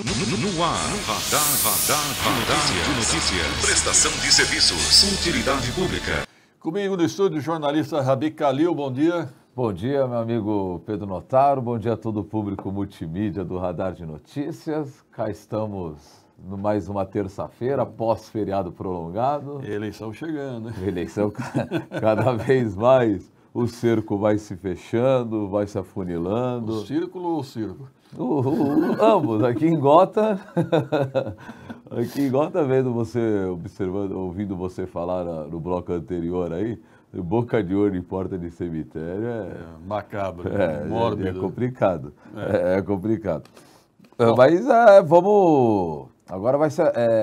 No, ar, radar, radar, radar de notícias. notícias. Prestação de serviços. Utilidade pública. Comigo no estúdio, o jornalista Rabi Kalil. Bom dia. Bom dia, meu amigo Pedro Notaro. Bom dia a todo o público multimídia do Radar de Notícias. Cá estamos no mais uma terça-feira, pós-feriado prolongado. Eleição chegando, né? Eleição cada vez mais. O cerco vai se fechando, vai se afunilando. O círculo ou o circo? ambos, aqui em Gota, aqui em Gota, vendo você, observando, ouvindo você falar ah, no bloco anterior aí, boca de ouro em porta de cemitério é... é macabro, é, né? é, é mórbido. É complicado, é, é, é complicado. Ah, Bom. Mas ah, vamos... Agora vai ser,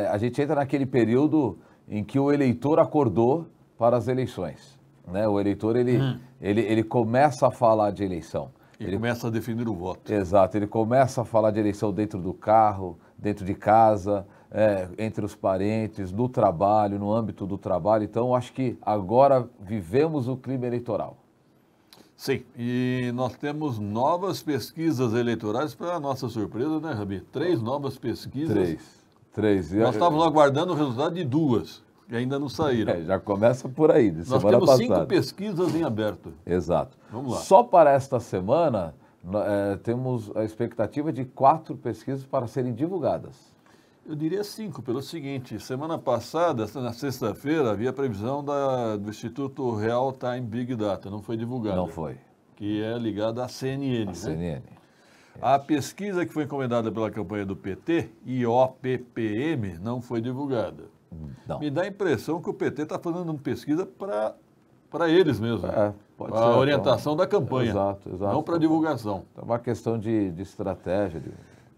a gente entra naquele período em que o eleitor acordou para as eleições. Né? O eleitor, ele, hum. ele, ele começa a falar de eleição. E ele começa a definir o voto. Exato, ele começa a falar de eleição dentro do carro, dentro de casa, é, entre os parentes, no trabalho, no âmbito do trabalho. Então, acho que agora vivemos o clima eleitoral. Sim, e nós temos novas pesquisas eleitorais, para nossa surpresa, né, Rabi? Três novas pesquisas. Três. Três. Nós estávamos aguardando o resultado de duas e ainda não saíram. É, já começa por aí, de Nós semana passada. Nós temos cinco pesquisas em aberto. Exato. Vamos lá. Só para esta semana, é, temos a expectativa de quatro pesquisas para serem divulgadas. Eu diria cinco, pelo seguinte: semana passada, na sexta-feira, havia a previsão da, do Instituto Real Time Big Data, não foi divulgada. Não foi. Que é ligada à CNN. A né? CNN. A pesquisa que foi encomendada pela campanha do PT, IOPPM, não foi divulgada. Não. Me dá a impressão que o PT está fazendo uma pesquisa para para eles mesmos. É, pode para ser, a então. orientação então. da campanha. Exato, exato. Não para divulgação. Então, é uma questão de, de estratégia. De...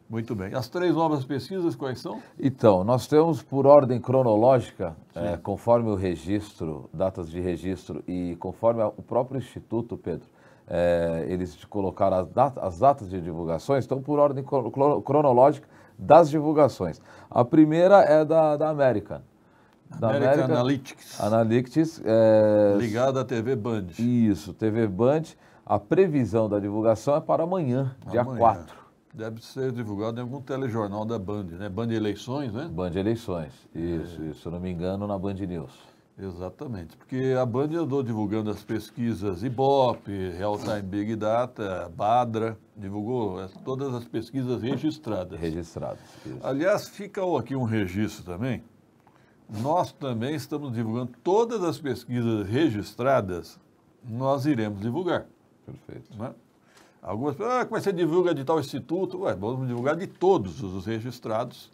Muito bem. As três novas pesquisas, quais são? Então, nós temos por ordem cronológica, é, conforme o registro, datas de registro e conforme o próprio Instituto, Pedro, é, eles colocaram as, data, as datas de divulgações, estão por ordem cronológica das divulgações. A primeira é da, da American da American América Analytics, Analytics é... ligada à TV Band. Isso, TV Band. A previsão da divulgação é para amanhã, amanhã. dia 4. Deve ser divulgado em algum telejornal da Band, né? Band Eleições, né? Band Eleições, isso, é... isso. Se eu não me engano, na Band News. Exatamente, porque a Band andou divulgando as pesquisas Ibope, Real Time Big Data, Badra, divulgou todas as pesquisas registradas. Registradas. Isso. Aliás, fica aqui um registro também nós também estamos divulgando todas as pesquisas registradas, nós iremos divulgar. Perfeito. Né? Algumas pessoas, ah, como é que você divulga de tal instituto? Ué, vamos divulgar de todos os registrados.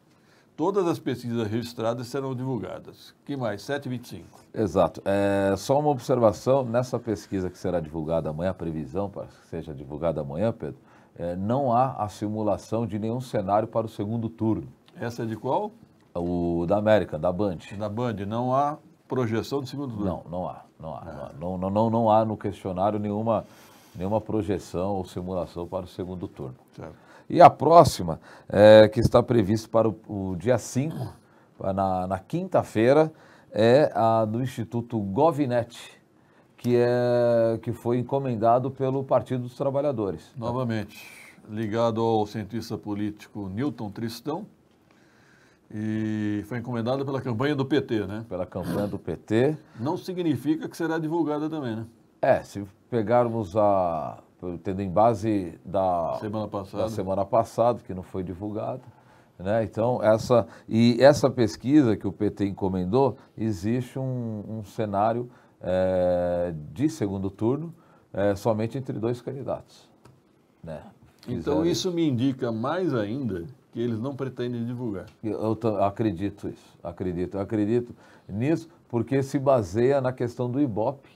Todas as pesquisas registradas serão divulgadas. que mais? 725. Exato. É, só uma observação, nessa pesquisa que será divulgada amanhã, a previsão para que seja divulgada amanhã, Pedro, é, não há a simulação de nenhum cenário para o segundo turno. Essa é de qual? O da América, da Band. Da Band, não há projeção do segundo turno? Não, não há. Não há. É. Não, não, não, não, há no questionário nenhuma, nenhuma projeção ou simulação para o segundo turno. Certo. E a próxima, é, que está prevista para o, o dia 5, na, na quinta-feira, é a do Instituto Govinet que, é, que foi encomendado pelo Partido dos Trabalhadores. Novamente, ligado ao cientista político Newton Tristão, e foi encomendada pela campanha do PT, né? Pela campanha do PT. Não significa que será divulgada também, né? É, se pegarmos a. tendo em base da semana passada, da semana passada que não foi divulgada. Né? Então, essa, e essa pesquisa que o PT encomendou, existe um, um cenário é, de segundo turno é, somente entre dois candidatos. Né? Então, isso me indica mais ainda que eles não pretendem divulgar. Eu, acredito isso, acredito. acredito nisso porque se baseia na questão do Ibope,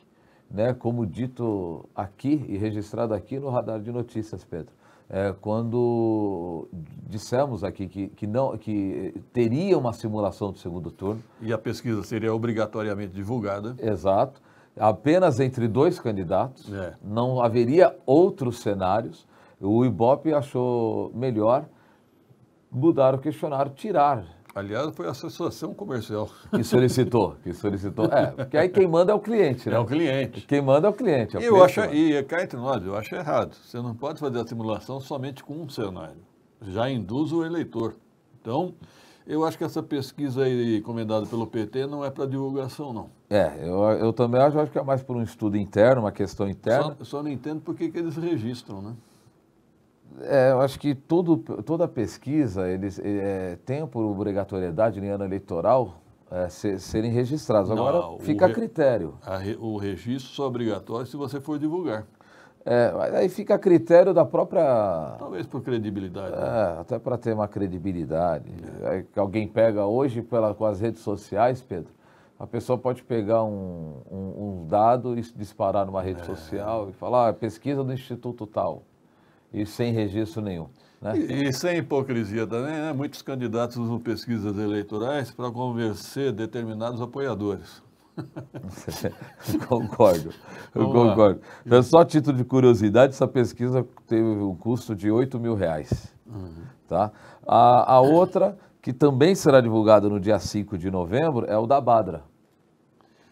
né? como dito aqui e registrado aqui no radar de notícias, Pedro. É, quando dissemos aqui que, que, não, que teria uma simulação do segundo turno. E a pesquisa seria obrigatoriamente divulgada. Exato. Apenas entre dois candidatos. É. Não haveria outros cenários. O Ibope achou melhor mudar o questionário, tirar. Aliás, foi a Associação Comercial. Que solicitou, que solicitou. É, porque aí quem manda é o cliente, né? É o cliente. Quem manda é o cliente. É o eu cliente acho, né? e é cá entre nós, eu acho errado. Você não pode fazer a simulação somente com um cenário. Já induz o eleitor. Então, eu acho que essa pesquisa aí encomendada pelo PT não é para divulgação, não. É, eu, eu também acho, acho, que é mais por um estudo interno, uma questão interna. Só, só não entendo por que, que eles registram, né? É, eu acho que todo, toda pesquisa eles, é, tem por obrigatoriedade em ano eleitoral é, eh, ser, serem registrados. Não, Agora fica re, a critério. A re, o registro só é obrigatório se você for divulgar. É, aí fica a critério da própria. Talvez por credibilidade. Né? É, até para ter uma credibilidade. É. alguém pega hoje pela, com as redes sociais, Pedro, a pessoa pode pegar um, um, um dado e disparar numa rede é. social e falar ah, pesquisa do Instituto Tal e sem registro nenhum. Né? E, e, sem hipocrisia também, né? muitos candidatos usam pesquisas eleitorais para convencer determinados apoiadores. concordo, eu concordo. Então, é só título de curiosidade, essa pesquisa teve um custo de 8 mil reais. Uhum. Tá? A, a outra, que também será divulgada no dia 5 de novembro, é o da Badra.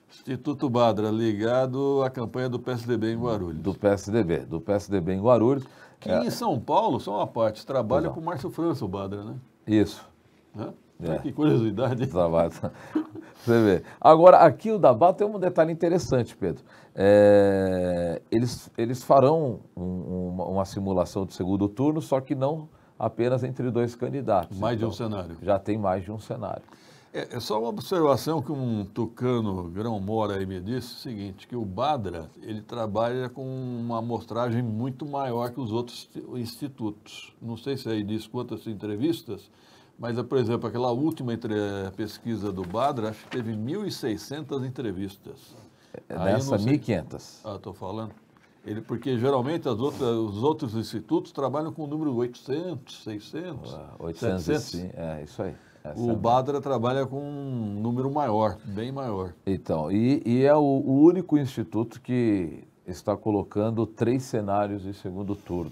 Instituto Badra, ligado à campanha do PSDB em Guarulhos. Do PSDB, do PSDB em Guarulhos. Que é. em São Paulo, só uma parte, trabalha com o Márcio França, o Badra, né? Isso. Né? É. Que curiosidade. Trabalho. Você vê. Agora, aqui o Dabá tem um detalhe interessante, Pedro. É, eles, eles farão um, uma, uma, simulação do segundo turno, só que não apenas entre dois candidatos. Mais então, de um então, cenário. Já tem mais de um cenário. É, é, só uma observação que um tucano grão-mora aí me disse, o seguinte, que o Badra, ele trabalha com uma amostragem muito maior que os outros institutos. Não sei se é aí diz quantas entrevistas, mas, é, por exemplo, aquela última pesquisa do Badra, acho que teve 1.600 entrevistas. Dessa, 1.500. Ah, estou falando. Ele, porque geralmente outras, os outros institutos trabalham com o número 800, 600, ah, 800, 700. Sim, é isso aí. Essa o é Badra trabalha com um número maior, bem maior. Então, e, e é o, o único instituto que está colocando três cenários de segundo turno.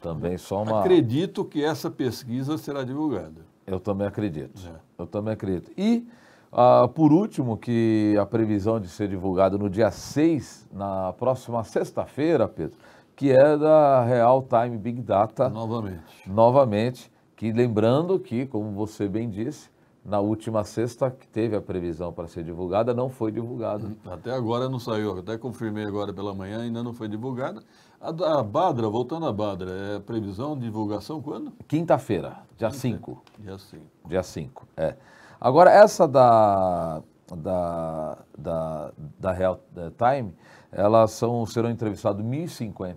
Também só uma. Acredito que essa pesquisa será divulgada. Eu também acredito. É. Eu também acredito. E, ah, por último, que a previsão de ser divulgada no dia 6, na próxima sexta-feira, Pedro, que é da Real Time Big Data. Novamente. Novamente. Que lembrando que, como você bem disse, na última sexta que teve a previsão para ser divulgada, não foi divulgada. Hum, até agora não saiu, até confirmei agora pela manhã, ainda não foi divulgada. A, Badra, voltando à Badra, é previsão de divulgação quando? Quinta-feira, dia 5. Dia 5. Dia 5, é. Agora, essa da, da, da, da Real eh, Time, elas são, serão entrevistadas 1.050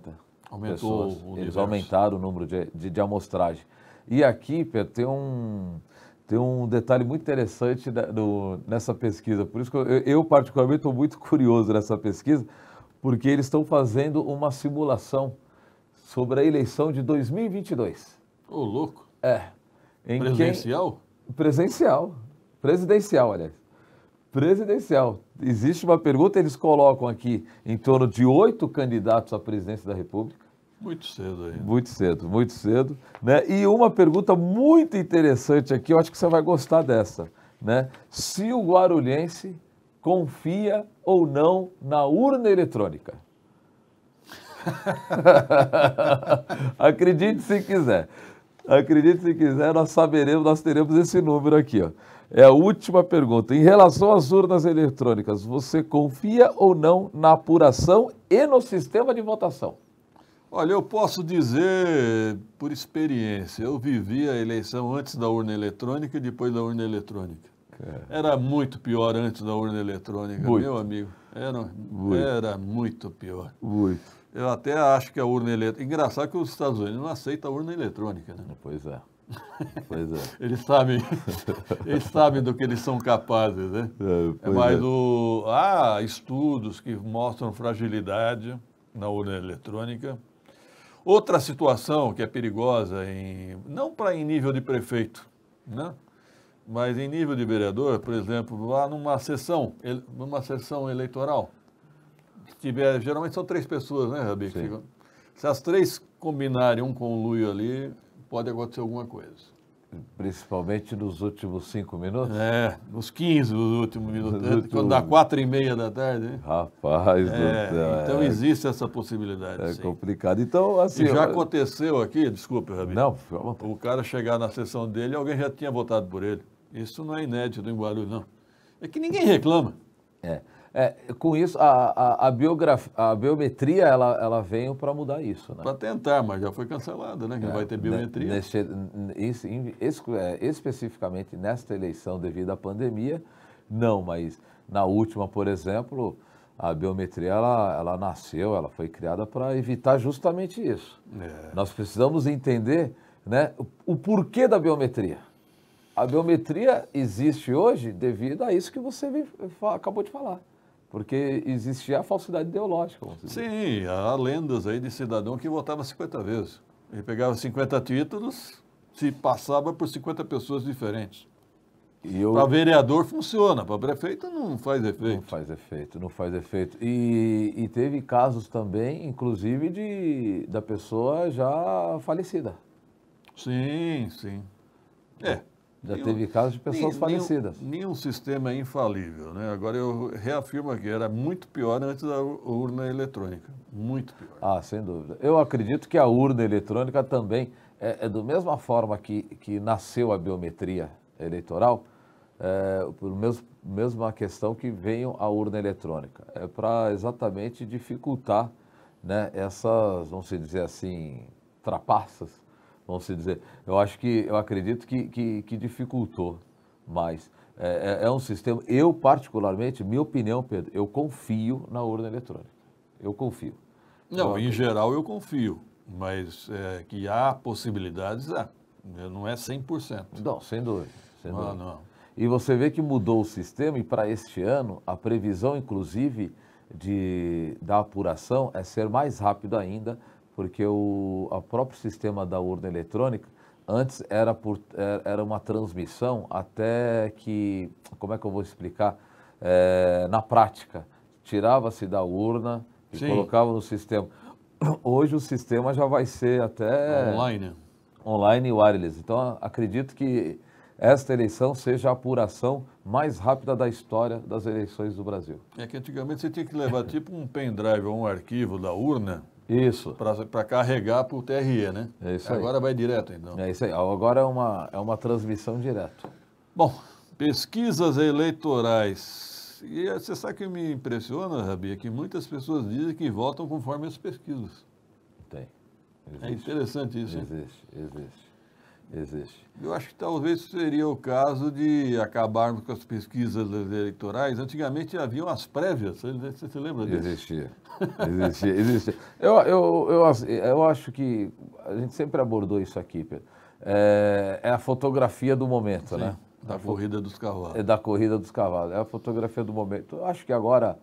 Aumentou pessoas. Eles aumentaram o número de, de, de amostragem. E aqui, Pedro, tem um, tem um detalhe muito interessante da, do, nessa pesquisa. Por isso que eu, eu particularmente, estou muito curioso nessa pesquisa, porque eles estão fazendo uma simulação sobre a eleição de 2022. Ô, oh, louco! É. Presencial? Quem... Presencial. Presidencial, aliás. Presidencial. Existe uma pergunta, eles colocam aqui em torno de oito candidatos à presidência da República muito cedo ainda. Né? Muito cedo, muito cedo. Né? E uma pergunta muito interessante aqui, eu acho que você vai gostar dessa. Né? Se o Guarulhense confia ou não na urna eletrônica. Acredite se quiser. Acredite se quiser, nós saberemos, nós teremos esse número aqui. Ó. É a última pergunta. Em relação às urnas eletrônicas, você confia ou não na apuração e no sistema de votação? Olha, eu posso dizer por experiência, eu vivi a eleição antes da urna eletrônica e depois da urna eletrônica. Era muito pior antes da urna eletrônica, muito. meu amigo. Era muito. era muito pior. Muito. Eu até acho que a urna eletrônica. Engraçado que os Estados Unidos não aceitam a urna eletrônica, né? Pois é. Pois é. eles sabem, eles sabem do que eles são capazes, né? É, é, Mas é. o há estudos que mostram fragilidade na urna eletrônica. Outra situação que é perigosa, em, não para em nível de prefeito, né? mas em nível de vereador, por exemplo, lá numa sessão, numa sessão eleitoral, tiver, geralmente são três pessoas, né, Rabi? Se as três combinarem um conluio ali, pode acontecer alguma coisa. Principalmente nos últimos cinco minutos? É, nos 15, nos últimos minutos. Nos né? últimos... Quando dá quatro e meia da tarde. Hein? Né? Rapaz é, do céu. Então é. existe essa possibilidade. É sim. complicado. Então, assim. E já eu... aconteceu aqui, desculpe, Rabino. Não, vamos. O cara chegar na sessão dele alguém já tinha votado por ele. Isso não é inédito em Guarulhos, não. É que ninguém reclama. É. É, com isso, a, a, a, biografia, a biometria ela, ela veio para mudar isso. Né? Para tentar, mas já foi cancelada, né? Que é, vai ter biometria. Neste, é, especificamente nesta eleição, devido à pandemia, não, mas na última, por exemplo, a biometria ela, ela nasceu, ela foi criada para evitar justamente isso. É. Nós precisamos entender né, o, o porquê da biometria. A biometria existe hoje devido a isso que você acabou de falar. Porque existia a falsidade ideológica. Sim, há lendas aí de cidadão que votava 50 vezes. Ele pegava 50 títulos, se passava por 50 pessoas diferentes. Eu... Para vereador funciona, para prefeito não faz efeito. Não faz efeito, não faz efeito. E, e teve casos também, inclusive, de, da pessoa já falecida. Sim, sim. É, já nenhum, teve casos de pessoas falecidas. Nenhum, nenhum, sistema é infalível. Né? Agora, eu reafirmo que era muito pior antes da urna eletrônica. Muito pior. Ah, sem dúvida. Eu acredito que a urna eletrônica também, é, é do mesma forma que, que nasceu a biometria eleitoral, é, por mesmo, mesma questão que venham a urna eletrônica. É para exatamente dificultar né, essas, vamos dizer assim, trapaças vamos dizer. Eu acho que, eu acredito que, que, que dificultou mais. É, é, é, um sistema, eu particularmente, minha opinião, Pedro, eu confio na urna eletrônica. Eu confio. Não, eu em geral eu confio, mas é, que há possibilidades, há. Né, não é 100%. Não, sem dúvida. Sem não, dúvida. não. E você vê que mudou o sistema e para este ano, a previsão, inclusive, de, da apuração é ser mais rápido ainda, porque o, a próprio sistema da urna eletrônica antes era, por, era uma transmissão até que, como é que eu vou explicar, é, na prática, tirava-se da urna e Sim. colocava no sistema. Hoje o sistema já vai ser até... Online. Online e wireless. Então, acredito que esta eleição seja a apuração mais rápida da história das eleições do Brasil. É que antigamente você tinha que levar tipo um pendrive ou um arquivo da urna isso. Para carregar para o TRE, né? É isso aí. Agora vai direto, então. É isso aí. Agora é uma, é uma transmissão direto. Bom, pesquisas eleitorais. E é, você sabe que me impressiona, Rabi, é que muitas pessoas dizem que votam conforme as pesquisas. Tem. É existe. É interessante isso. Existe, hein? existe existe. Eu acho que talvez seria o caso de acabarmos com as pesquisas eleitorais. Antigamente haviam as prévias, você se lembra disso? Existia, existia, existia. Eu, eu, eu, assim, eu acho que a gente sempre abordou isso aqui, Pedro. É, é a fotografia do momento, Sim, né? Da corrida dos cavalos. É da corrida dos cavalos, é a fotografia do momento. Eu acho que agora,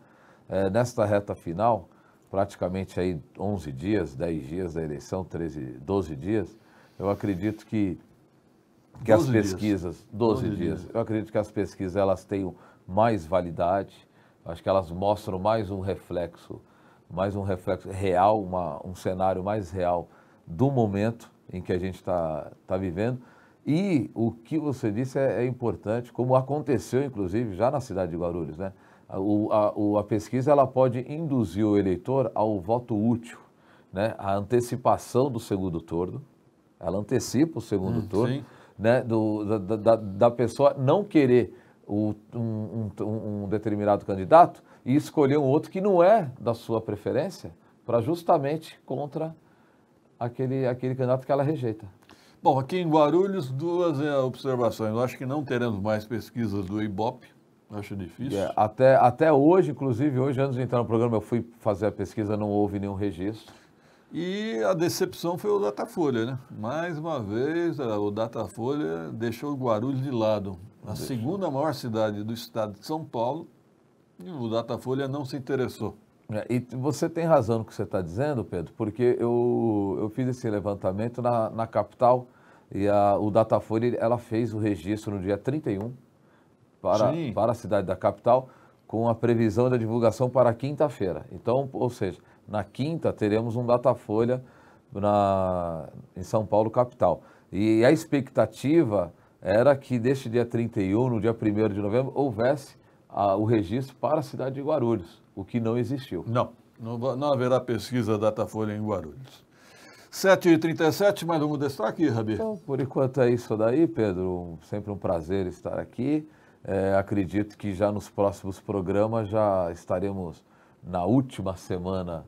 é, nesta reta final, praticamente aí 11 dias, 10 dias da eleição, 13, 12 dias, eu acredito que, que as pesquisas, dias. 12, 12 dias. dias, eu acredito que as pesquisas elas tenham mais validade, acho que elas mostram mais um reflexo, mais um reflexo real, uma, um cenário mais real do momento em que a gente está tá vivendo. E o que você disse é, é, importante, como aconteceu, inclusive, já na cidade de Guarulhos. Né? a a, a, pesquisa ela pode induzir o eleitor ao voto útil, né? a antecipação do segundo turno, ela antecipa o segundo hum, turno, né? Do, da, da, da, pessoa não querer o, um, um, um determinado candidato e escolher um outro que não é da sua preferência para justamente contra aquele, aquele candidato que ela rejeita. Bom, aqui em Guarulhos, duas eh, observações. Eu acho que não teremos mais pesquisas do IBOP. Acho difícil. É, até, até hoje, inclusive, hoje, antes de entrar no programa, eu fui fazer a pesquisa, não houve nenhum registro. E a decepção foi o Datafolha, né? Mais uma vez, eh, o Datafolha deixou o Guarulhos de lado. A Deixa. segunda maior cidade do estado de São Paulo, e o Datafolha não se interessou. É, e você tem razão no que você está dizendo, Pedro, porque eu, eu fiz esse levantamento na, na capital e a, o Datafolha ela fez o registro no dia 31 para, para a cidade da capital com a previsão da divulgação para quinta-feira. Então, ou seja, na quinta, teremos um Datafolha na, em São Paulo, capital. E a expectativa era que deste dia 31, no dia 1 de novembro, houvesse a, ah, o registro para a cidade de Guarulhos, o que não existiu. Não, não, não haverá pesquisa Datafolha em Guarulhos. 7h37, mais um destaque, Rabi? Então, por enquanto é isso daí, Pedro. Sempre um prazer estar aqui. É, acredito que já nos próximos programas já estaremos na última semana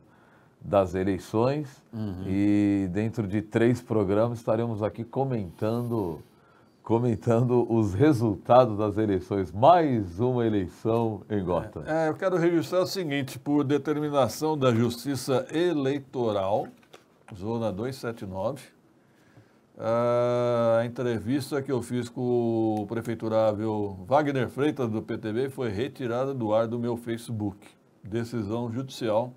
das eleições uhum. e dentro de três programas estaremos aqui comentando comentando os resultados das eleições. Mais uma eleição em Gota. É, é eu quero registrar o seguinte, por determinação da Justiça Eleitoral, Zona 279, ah, a entrevista que eu fiz com o prefeiturável Wagner Freitas do PTB foi retirada do ar do meu Facebook. Decisão judicial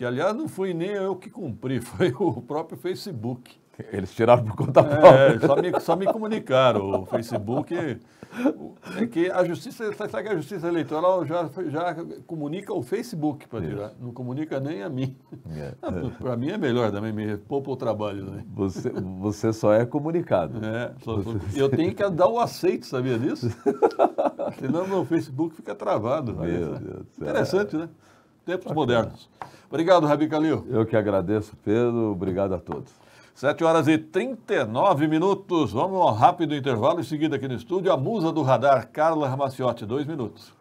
que aliás não fui nem eu que cumpri, foi o próprio Facebook. Eles tiraram por conta é, própria. É, só me, só me comunicaram. O Facebook. É que a justiça, sabe que a justiça eleitoral já, já comunica o Facebook para tirar. Não comunica nem a mim. É. Ah, para mim é melhor também, me poupa o trabalho. Né? Você, você só é comunicado. É, só, eu tenho que dar o aceite, sabia disso? Senão o Facebook fica travado. Meu né? Deus Interessante, é. né? Tempos modernos. Obrigado, Rabi Calil. Eu que agradeço, Pedro. Obrigado a todos. 7 horas e 39 minutos. Vamos a um rápido intervalo. Em seguida, aqui no estúdio, a musa do radar, Carla Ramaciotti. Dois minutos.